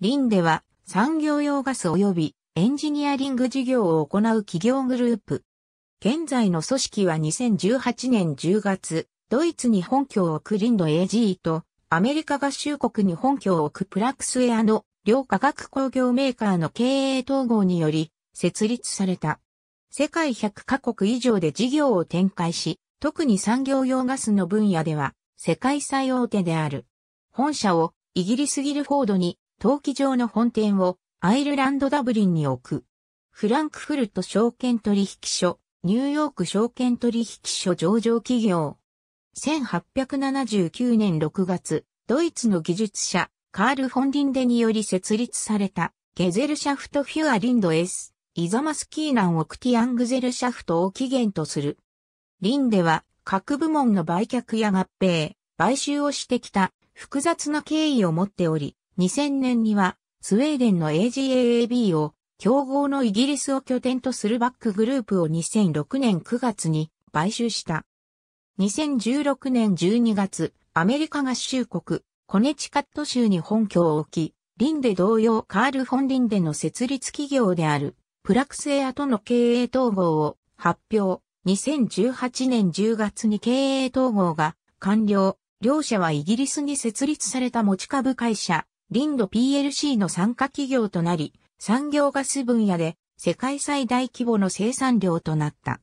リンでは産業用ガス及びエンジニアリング事業を行う企業グループ。現在の組織は2018年10月、ドイツに本拠を置くリンド AG と、アメリカ合衆国に本拠を置くプラクスエアの両化学工業メーカーの経営統合により設立された。世界100カ国以上で事業を展開し、特に産業用ガスの分野では世界最大手である。本社をイギリスギルフォードに陶器場の本店をアイルランドダブリンに置く。フランクフルト証券取引所、ニューヨーク証券取引所上場企業。1879年6月、ドイツの技術者、カール・フォンリンデにより設立された、ゲゼルシャフト・フュア・リンド・エス、イザマスキーナン・オクティアングゼルシャフトを起源とする。リンデは、各部門の売却や合併、買収をしてきた複雑な経緯を持っており、2000年には、スウェーデンの AGAAB を、競合のイギリスを拠点とするバックグループを2006年9月に買収した。2016年12月、アメリカ合衆国、コネチカット州に本拠を置き、リンデ同様カール・フォン・リンデの設立企業である、プラクセアとの経営統合を発表。2018年10月に経営統合が完了。両社はイギリスに設立された持ち株会社、リンド PLC の参加企業となり、産業ガス分野で世界最大規模の生産量となった。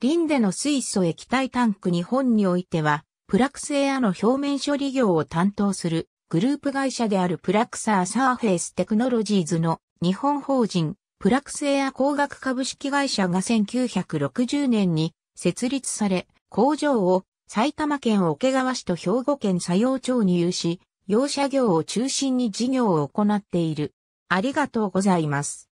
リンデの水素液体タンク日本においては、プラクスエアの表面処理業を担当するグループ会社であるプラクサーサーフェイステクノロジーズの日本法人プラクスエア工学株式会社が1960年に設立され、工場を埼玉県桶川市と兵庫県佐用町に有し、養車業を中心に事業を行っている。ありがとうございます。